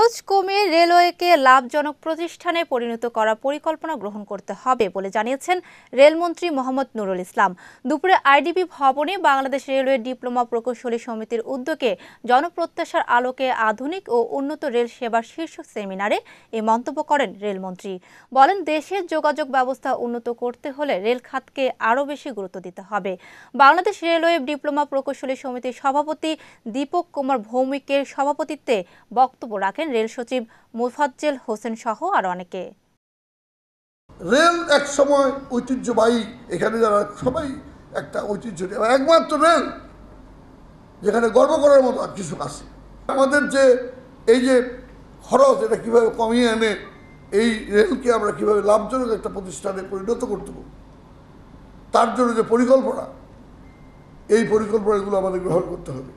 খরচ কমে রেলওয়েকে লাভজনক প্রতিষ্ঠানে পরিণত করার পরিকল্পনা গ্রহণ করতে হবে বলে জানিয়েছেন রেলমন্ত্রী মোহাম্মদ নুরুল ইসলাম দুপুরে আইডিবি ভবনে বাংলাদেশ রেলওয়ে ডিপ্লোমা প্রকৌশলী সমিতির উদ্যোগে জনপ্রত্যাশার আলোকে আধুনিক ও উন্নত রেল সেবার শীর্ষক সেমিনারে এ মন্তব্য করেন রেলমন্ত্রী বলেন দেশের যোগাযোগ ব্যবস্থা উন্নত করতে হলে রেল খাতকে আরও বেশি গুরুত্ব দিতে হবে বাংলাদেশ রেলওয়ে ডিপ্লোমা প্রকৌশলী সমিতির সভাপতি দীপক কুমার ভৌমিকের সভাপতিত্বে বক্তব্য রাখেন রেল সচিব মোফাজ্জেল হোসেন সহ আর অনেকে রেল এক সময় ঐতিহ্যবাহী এখানে যারা সবাই একটা ঐতিহ্য একমাত্র রেল যেখানে গর্ব করার মতো আর কিছু আছে আমাদের যে এই যে খরচ এটা কীভাবে কমিয়ে এনে এই রেলকে আমরা কীভাবে লাভজনক একটা প্রতিষ্ঠানে পরিণত করতে পারব তার জন্য যে পরিকল্পনা এই পরিকল্পনাগুলো আমাদের গ্রহণ করতে হবে